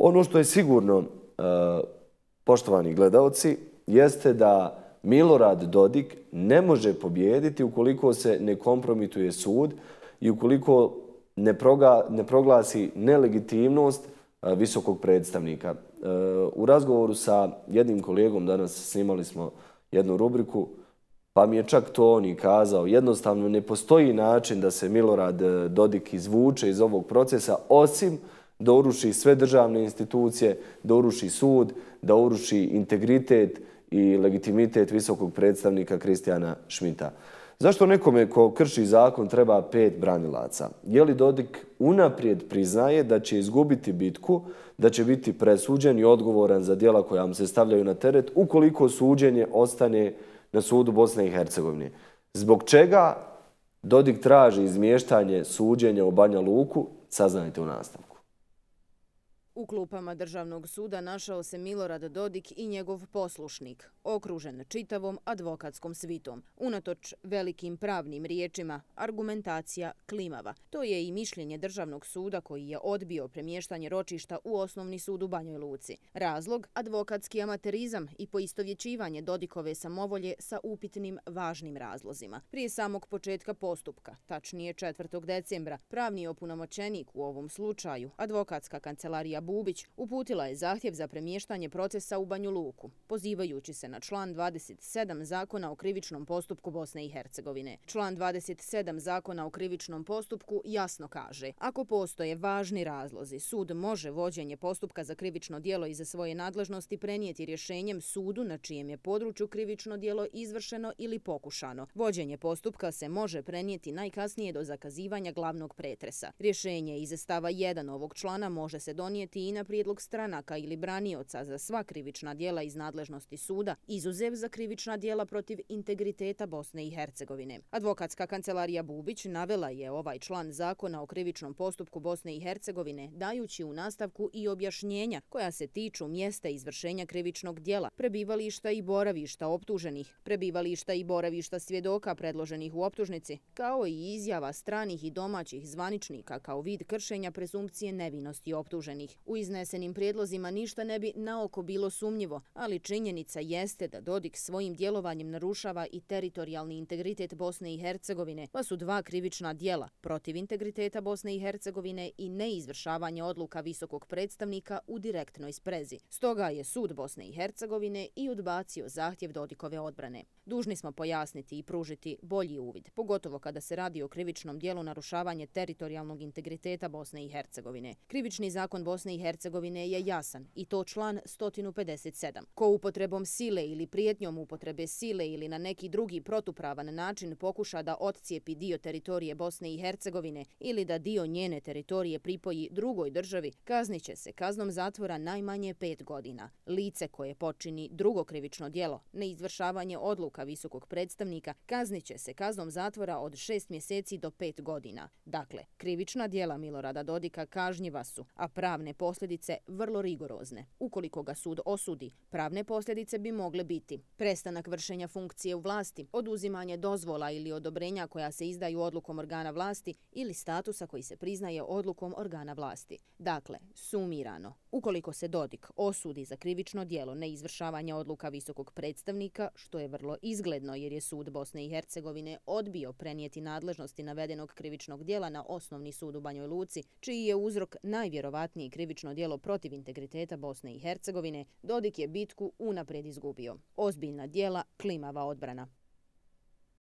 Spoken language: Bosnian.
Ono što je sigurno, e, poštovani gledalci, jeste da Milorad Dodik ne može pobjediti ukoliko se ne kompromituje sud i ukoliko ne proglasi nelegitimnost e, visokog predstavnika. E, u razgovoru sa jednim kolegom danas snimali smo jednu rubriku, pa mi je čak to on i kazao. Jednostavno, ne postoji način da se Milorad Dodik izvuče iz ovog procesa, osim da da uruši sve državne institucije, da uruši sud, da uruši integritet i legitimitet visokog predstavnika Kristijana Šmita. Zašto nekome ko krši zakon treba pet branilaca? Je li Dodik unaprijed priznaje da će izgubiti bitku, da će biti presuđen i odgovoran za dijela koja vam se stavljaju na teret ukoliko suđenje ostane na sudu Bosne i Hercegovine? Zbog čega Dodik traži izmještanje suđenja u Banja Luku? Saznajte u nastavu. U klupama Državnog suda našao se Milorad Dodik i njegov poslušnik, okružen čitavom advokatskom svitom. Unatoč velikim pravnim riječima, argumentacija klimava. To je i mišljenje Državnog suda koji je odbio premještanje ročišta u Osnovni sud u Banjoj Luci. Razlog? Advokatski amaterizam i poistovjećivanje Dodikove samovolje sa upitnim važnim razlozima. Prije samog početka postupka, tačnije 4. decembra, pravni opunomoćenik u ovom slučaju, advokatska kancelarija Bubić uputila je zahtjev za premještanje procesa u Banju Luku, pozivajući se na član 27 Zakona o krivičnom postupku Bosne i Hercegovine. Član 27 Zakona o krivičnom postupku jasno kaže, ako postoje važni razlozi, sud može vođenje postupka za krivično dijelo i za svoje nadležnosti prenijeti rješenjem sudu na čijem je području krivično dijelo izvršeno ili pokušano. Vođenje postupka se može prenijeti najkasnije do zakazivanja glavnog pretresa. Rješenje iz stava 1 ovog člana može se donijeti biti i na prijedlog stranaka ili branioca za sva krivična dijela iz nadležnosti suda, izuzev za krivična dijela protiv integriteta Bosne i Hercegovine. Advokatska kancelarija Bubić navela je ovaj član zakona o krivičnom postupku Bosne i Hercegovine, dajući u nastavku i objašnjenja koja se tiču mjesta izvršenja krivičnog dijela, prebivališta i boravišta optuženih, prebivališta i boravišta svjedoka predloženih u optužnici, kao i izjava stranih i domaćih zvaničnika kao vid kršenja presumpcije nevinosti optuženih. U iznesenim prijedlozima ništa ne bi naoko bilo sumnjivo, ali činjenica jeste da Dodik svojim djelovanjem narušava i teritorijalni integritet Bosne i Hercegovine, pa su dva krivična dijela protiv integriteta Bosne i Hercegovine i neizvršavanje odluka visokog predstavnika u direktnoj sprezi. Stoga je sud Bosne i Hercegovine i odbacio zahtjev Dodikove odbrane. Dužni smo pojasniti i pružiti bolji uvid, pogotovo kada se radi o krivičnom dijelu narušavanje teritorijalnog integriteta Bosne i Hercegovine. Krivični zakon Bosne Bosne i Hercegovine je jasan, i to član 157. Ko upotrebom sile ili prijetnjom upotrebe sile ili na neki drugi protupravan način pokuša da odcijepi dio teritorije Bosne i Hercegovine ili da dio njene teritorije pripoji drugoj državi, kazniće se kaznom zatvora najmanje pet godina. Lice koje počini drugo krivično dijelo, neizvršavanje odluka visokog predstavnika, kazniće se kaznom zatvora od šest mjeseci do pet godina. Dakle, krivična dijela Milorada Dodika kažnjiva su, a pravne posljedice vrlo rigorozne. Ukoliko ga sud osudi, pravne posljedice bi mogle biti prestanak vršenja funkcije u vlasti, oduzimanje dozvola ili odobrenja koja se izdaju odlukom organa vlasti ili statusa koji se priznaje odlukom organa vlasti. Dakle, sumirano, Ukoliko se Dodik osudi za krivično dijelo neizvršavanja odluka visokog predstavnika, što je vrlo izgledno jer je sud Bosne i Hercegovine odbio prenijeti nadležnosti navedenog krivičnog dijela na osnovni sud u Banjoj Luci, čiji je uzrok najvjerovatniji krivično dijelo protiv integriteta Bosne i Hercegovine, Dodik je bitku unaprijed izgubio. Ozbiljna dijela, klimava odbrana.